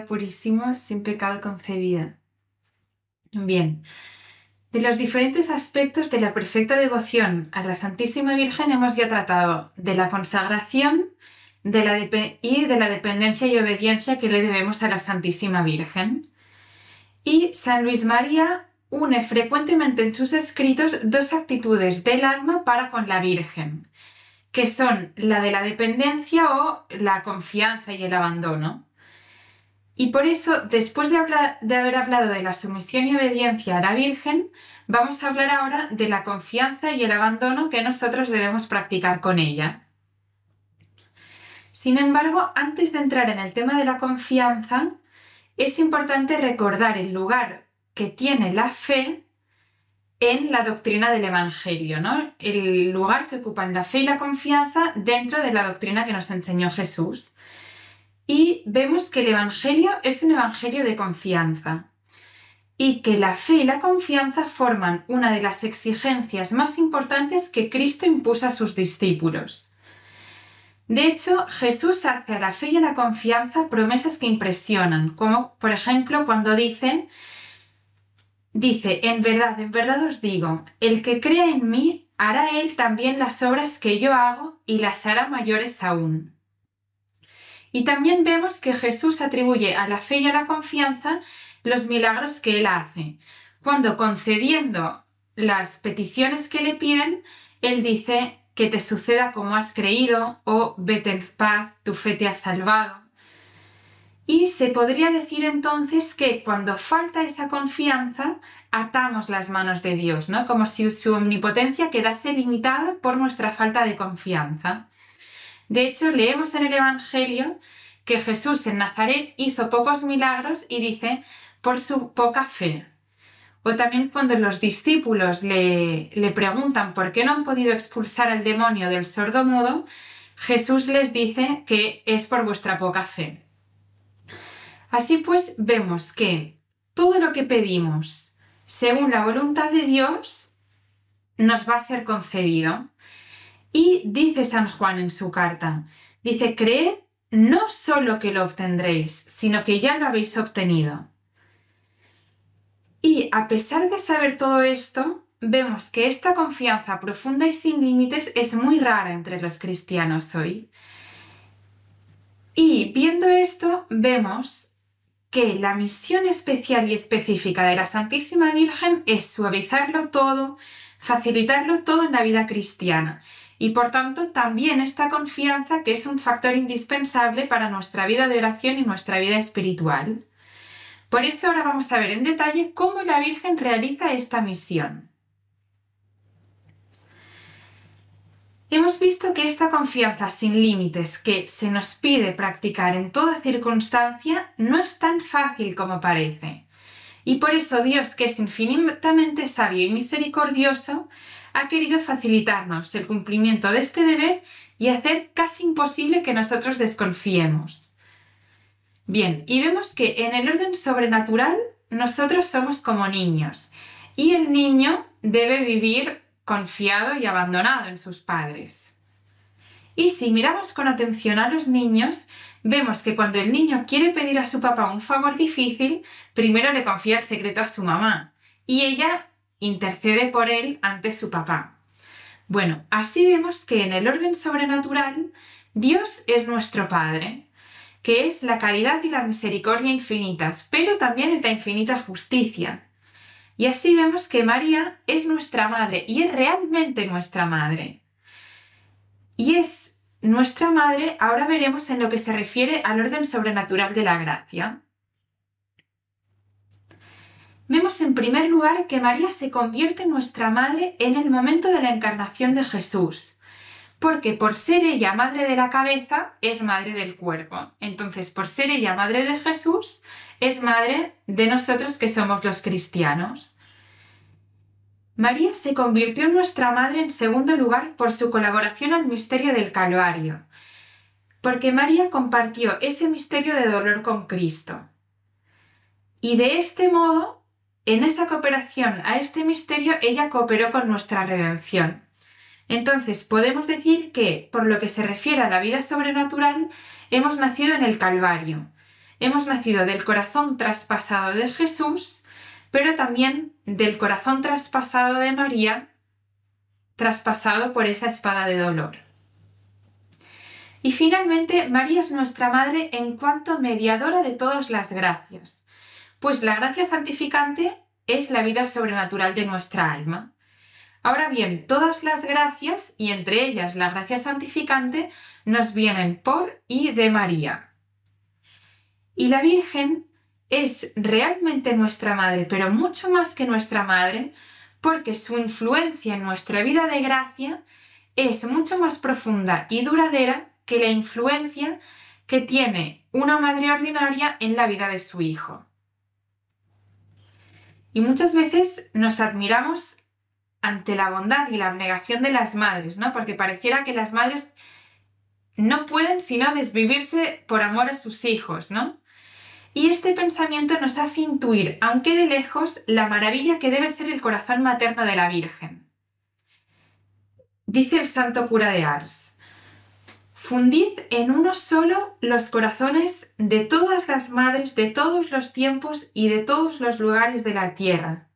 Purísima, sin pecado concebida. Bien, de los diferentes aspectos de la perfecta devoción a la Santísima Virgen hemos ya tratado, de la consagración de la y de la dependencia y obediencia que le debemos a la Santísima Virgen. Y San Luis María une frecuentemente en sus escritos dos actitudes del alma para con la Virgen, que son la de la dependencia o la confianza y el abandono. Y por eso, después de, haber hablado de la sumisión y obediencia a la Virgen, vamos a hablar ahora de la confianza y el abandono que nosotros debemos practicar con ella. Sin embargo, antes de entrar en el tema de la confianza, es importante recordar el lugar que tiene la fe en la doctrina del Evangelio, El lugar que ocupan la fe y la confianza dentro de la doctrina que nos enseñó Jesús y vemos que el Evangelio es un Evangelio de confianza y que la fe y la confianza forman una de las exigencias más importantes que Cristo impuso a sus discípulos. De hecho, Jesús hace a la fe y a la confianza promesas que impresionan, como por ejemplo cuando dice, dice, en verdad, en verdad os digo, el que crea en mí hará él también las obras que yo hago y las hará mayores aún. Y también vemos que Jesús atribuye a la fe y a la confianza los milagros que él hace. Cuando concediendo las peticiones que le piden, él dice que te suceda como has creído o oh, vete en paz, tu fe te ha salvado. Y se podría decir entonces que cuando falta esa confianza, atamos las manos de Dios, ¿no? Como si su omnipotencia quedase limitada por nuestra falta de confianza. De hecho, leemos en el Evangelio que Jesús en Nazaret hizo pocos milagros y dice por su poca fe. O también cuando los discípulos le, preguntan por qué no han podido expulsar al demonio del sordo mudo, Jesús les dice que es por vuestra poca fe. Así pues, vemos que todo lo que pedimos según la voluntad de Dios nos va a ser concedido. Y dice San Juan en su carta, dice, creed no solo que lo obtendréis, sino que ya lo habéis obtenido. Y a pesar de saber todo esto, vemos que esta confianza profunda y sin límites es muy rara entre los cristianos hoy. Y viendo esto, vemos que la misión especial y específica de la Santísima Virgen es suavizarlo todo, facilitarlo todo en la vida cristiana y por tanto también esta confianza que es un factor indispensable para nuestra vida de oración y nuestra vida espiritual. Por eso ahora vamos a ver en detalle cómo la Virgen realiza esta misión. Hemos visto que esta confianza sin límites que se nos pide practicar en toda circunstancia no es tan fácil como parece. Y por eso Dios, que es infinitamente sabio y misericordioso, ha querido facilitarnos el cumplimiento de este deber y hacer casi imposible que nosotros desconfiemos. Bien, y vemos que en el orden sobrenatural nosotros somos como niños y el niño debe vivir confiado y abandonado en sus padres. Y si miramos con atención a los niños, vemos que cuando el niño quiere pedir a su papá un favor difícil, primero le confía el secreto a su mamá y ella intercede por él ante su papá. Bueno, así vemos que en el orden sobrenatural, Dios es nuestro Padre, que es la caridad y la misericordia infinitas, pero también es la infinita justicia. Y así vemos que María es nuestra madre y es realmente nuestra madre. Y es nuestra madre, ahora veremos en lo que se refiere al orden sobrenatural de la gracia vemos en primer lugar que María se convierte en nuestra madre en el momento de la encarnación de Jesús, porque por ser ella madre de la cabeza es madre del cuerpo. Entonces, por ser ella madre de Jesús, es madre de nosotros que somos los cristianos. María se convirtió en nuestra madre en segundo lugar por su colaboración al misterio del Calvario, porque María compartió ese misterio de dolor con Cristo. Y de este modo en esa cooperación a este misterio, ella cooperó con nuestra redención. Entonces, podemos decir que, por lo que se refiere a la vida sobrenatural, hemos nacido en el Calvario. Hemos nacido del corazón traspasado de Jesús, pero también del corazón traspasado de María, traspasado por esa espada de dolor. Y finalmente, María es nuestra Madre en cuanto mediadora de todas las gracias. Pues la gracia santificante es la vida sobrenatural de nuestra alma. Ahora bien, todas las gracias, y entre ellas la gracia santificante, nos vienen por y de María. Y la Virgen es realmente nuestra madre, pero mucho más que nuestra madre, porque su influencia en nuestra vida de gracia es mucho más profunda y duradera que la influencia que tiene una madre ordinaria en la vida de su hijo. Y muchas veces nos admiramos ante la bondad y la abnegación de las madres, ¿no? Porque pareciera que las madres no pueden sino desvivirse por amor a sus hijos, ¿no? Y este pensamiento nos hace intuir, aunque de lejos, la maravilla que debe ser el corazón materno de la Virgen. Dice el santo cura de Ars, Fundid en uno solo los corazones de todas las madres de todos los tiempos y de todos los lugares de la tierra.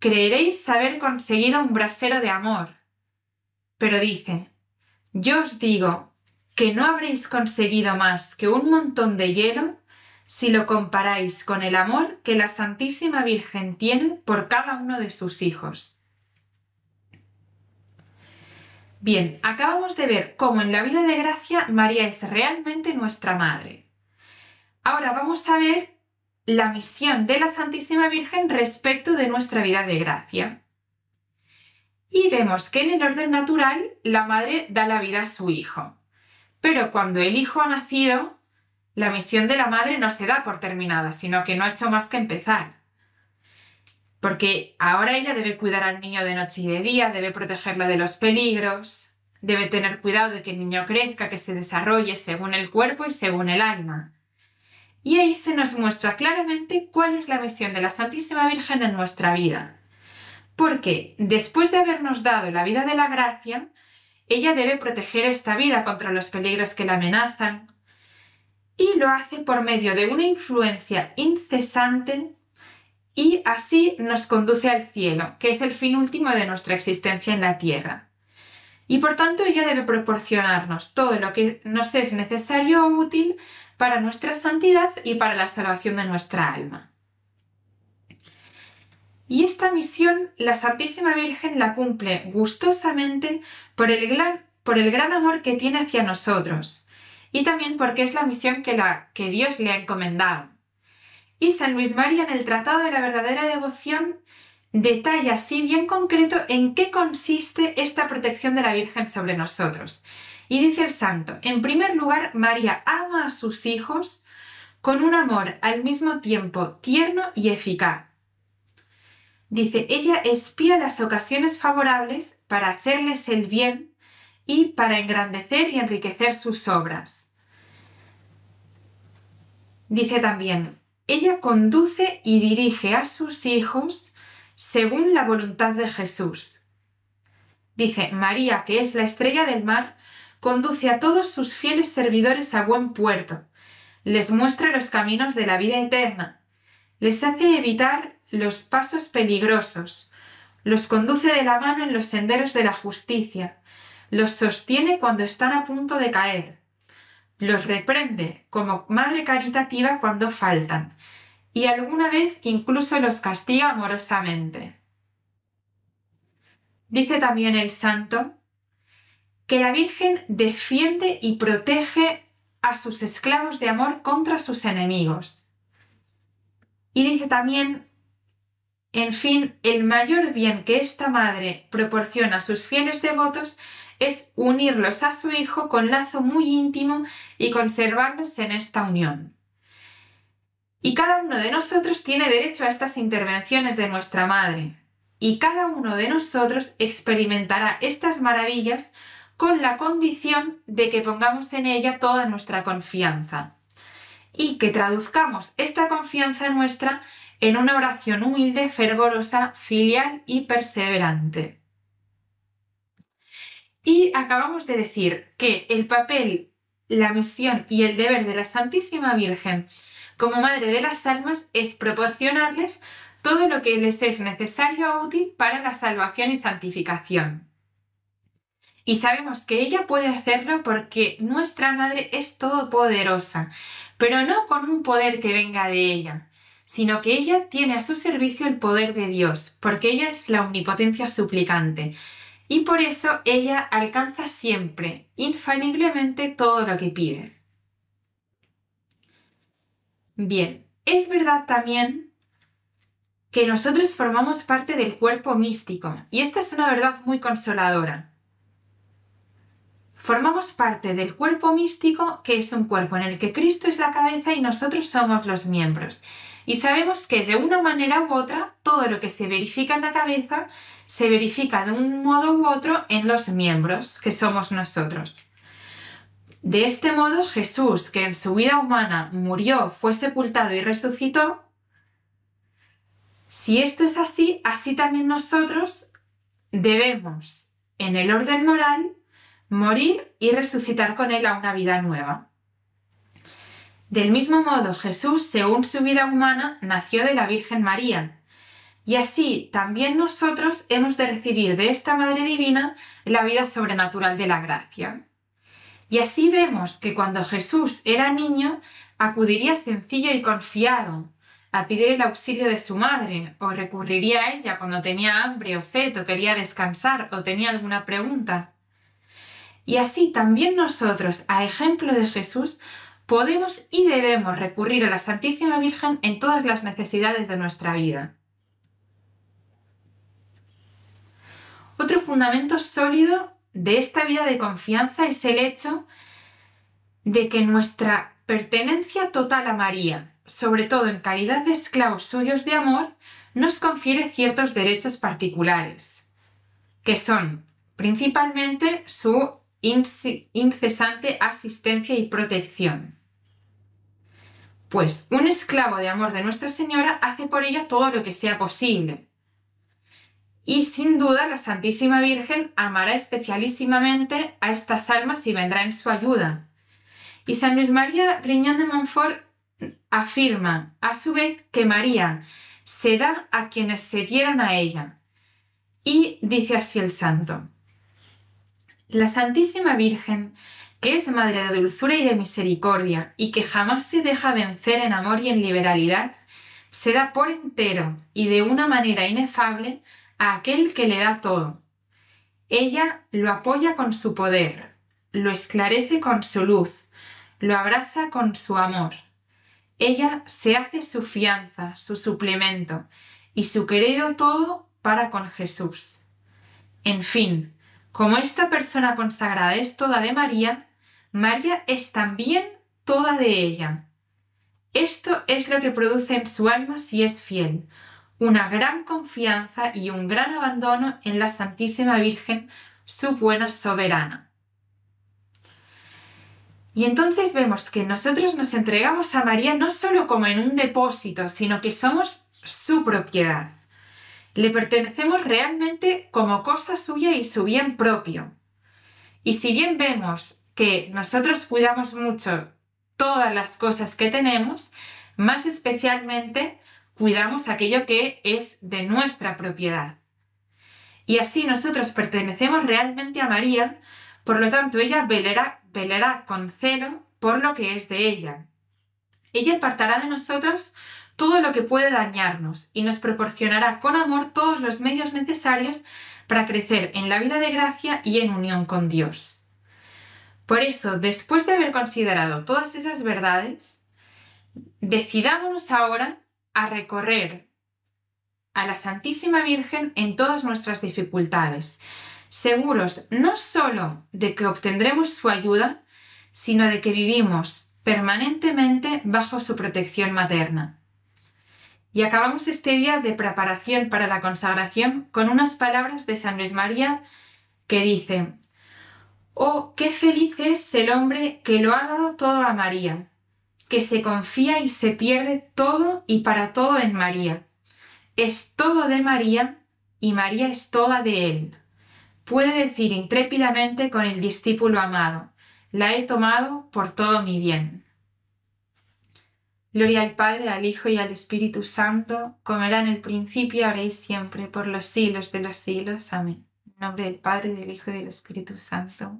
Creeréis haber conseguido un brasero de amor. Pero dice, yo os digo que no habréis conseguido más que un montón de hielo si lo comparáis con el amor que la Santísima Virgen tiene por cada uno de sus hijos. Bien, acabamos de ver cómo en la vida de gracia María es realmente nuestra madre. Ahora vamos a ver la misión de la Santísima Virgen respecto de nuestra vida de gracia. Y vemos que en el orden natural la madre da la vida a su hijo. Pero cuando el hijo ha nacido, la misión de la madre no se da por terminada, sino que no ha hecho más que empezar. Porque ahora ella debe cuidar al niño de noche y de día, debe protegerlo de los peligros, debe tener cuidado de que el niño crezca, que se desarrolle según el cuerpo y según el alma. Y ahí se nos muestra claramente cuál es la misión de la Santísima Virgen en nuestra vida. Porque después de habernos dado la vida de la gracia, ella debe proteger esta vida contra los peligros que la amenazan. Y lo hace por medio de una influencia incesante y así nos conduce al cielo, que es el fin último de nuestra existencia en la tierra. Y por tanto ella debe proporcionarnos todo lo que nos es necesario o útil para nuestra santidad y para la salvación de nuestra alma. Y esta misión la Santísima Virgen la cumple gustosamente por el, gran, amor que tiene hacia nosotros y también porque es la misión que Dios le ha encomendado. Y San Luis María en el Tratado de la Verdadera Devoción detalla así bien concreto en qué consiste esta protección de la Virgen sobre nosotros. Y dice el santo, en primer lugar, María ama a sus hijos con un amor al mismo tiempo tierno y eficaz. Dice, ella espía las ocasiones favorables para hacerles el bien y para engrandecer y enriquecer sus obras. Dice también, ella conduce y dirige a sus hijos según la voluntad de Jesús. Dice, María, que es la estrella del mar, conduce a todos sus fieles servidores a buen puerto, les muestra los caminos de la vida eterna, les hace evitar los pasos peligrosos, los conduce de la mano en los senderos de la justicia, los sostiene cuando están a punto de caer, los reprende como madre caritativa cuando faltan y alguna vez incluso los castiga amorosamente. Dice también el santo que la Virgen defiende y protege a sus esclavos de amor contra sus enemigos. Y dice también, en fin, el mayor bien que esta madre proporciona a sus fieles devotos es unirlos a su hijo con lazo muy íntimo y conservarlos en esta unión. Y cada uno de nosotros tiene derecho a estas intervenciones de nuestra madre. Y cada uno de nosotros experimentará estas maravillas con la condición de que pongamos en ella toda nuestra confianza. Y que traduzcamos esta confianza nuestra en una oración humilde, fervorosa, filial y perseverante. Y acabamos de decir que el papel, la misión y el deber de la Santísima Virgen como Madre de las Almas es proporcionarles todo lo que les es necesario o útil para la salvación y santificación. Y sabemos que ella puede hacerlo porque nuestra Madre es todopoderosa, pero no con un poder que venga de ella, sino que ella tiene a su servicio el poder de Dios, porque ella es la omnipotencia suplicante, y por eso ella alcanza siempre, infaliblemente, todo lo que pide. Bien, es verdad también que nosotros formamos parte del cuerpo místico, y esta es una verdad muy consoladora. Formamos parte del cuerpo místico, que es un cuerpo en el que Cristo es la cabeza y nosotros somos los miembros. Y sabemos que de una manera u otra, todo lo que se verifica en la cabeza se verifica de un modo u otro en los miembros, que somos nosotros. De este modo, Jesús, que en su vida humana murió, fue sepultado y resucitó, si esto es así, así también nosotros debemos, en el orden moral, morir y resucitar con Él a una vida nueva. Del mismo modo, Jesús, según su vida humana, nació de la Virgen María, y así también nosotros hemos de recibir de esta Madre Divina la vida sobrenatural de la gracia. Y así vemos que cuando Jesús era niño, acudiría sencillo y confiado a pedir el auxilio de su madre, o recurriría a ella cuando tenía hambre o sed, o quería descansar, o tenía alguna pregunta. Y así también nosotros, a ejemplo de Jesús, podemos y debemos recurrir a la Santísima Virgen en todas las necesidades de nuestra vida. Otro fundamento sólido de esta vida de confianza es el hecho de que nuestra pertenencia total a María, sobre todo en calidad de esclavos suyos de amor, nos confiere ciertos derechos particulares, que son principalmente su incesante asistencia y protección. Pues un esclavo de amor de Nuestra Señora hace por ella todo lo que sea posible, y sin duda la Santísima Virgen amará especialísimamente a estas almas y vendrá en su ayuda. Y San Luis María Griñón de Montfort afirma a su vez que María se da a quienes se dieron a ella. Y dice así el santo. La Santísima Virgen, que es madre de dulzura y de misericordia, y que jamás se deja vencer en amor y en liberalidad, se da por entero y de una manera inefable aquel que le da todo. Ella lo apoya con su poder, lo esclarece con su luz, lo abraza con su amor. Ella se hace su fianza, su suplemento y su querido todo para con Jesús. En fin, como esta persona consagrada es toda de María, María es también toda de ella. Esto es lo que produce en su alma si es fiel, una gran confianza y un gran abandono en la Santísima Virgen, su buena soberana. Y entonces vemos que nosotros nos entregamos a María no solo como en un depósito, sino que somos su propiedad. Le pertenecemos realmente como cosa suya y su bien propio. Y si bien vemos que nosotros cuidamos mucho todas las cosas que tenemos, más especialmente cuidamos aquello que es de nuestra propiedad. Y así nosotros pertenecemos realmente a María, por lo tanto ella velará, velará con celo por lo que es de ella. Ella apartará de nosotros todo lo que puede dañarnos y nos proporcionará con amor todos los medios necesarios para crecer en la vida de gracia y en unión con Dios. Por eso, después de haber considerado todas esas verdades, decidámonos ahora a recorrer a la Santísima Virgen en todas nuestras dificultades, seguros no sólo de que obtendremos su ayuda, sino de que vivimos permanentemente bajo su protección materna. Y acabamos este día de preparación para la consagración con unas palabras de San Luis María que dice, Oh, qué feliz es el hombre que lo ha dado todo a María que se confía y se pierde todo y para todo en María. Es todo de María y María es toda de Él. Puede decir intrépidamente con el discípulo amado, la he tomado por todo mi bien. Gloria al Padre, al Hijo y al Espíritu Santo, como era en el principio, ahora siempre, por los siglos de los siglos. Amén. En nombre del Padre, del Hijo y del Espíritu Santo.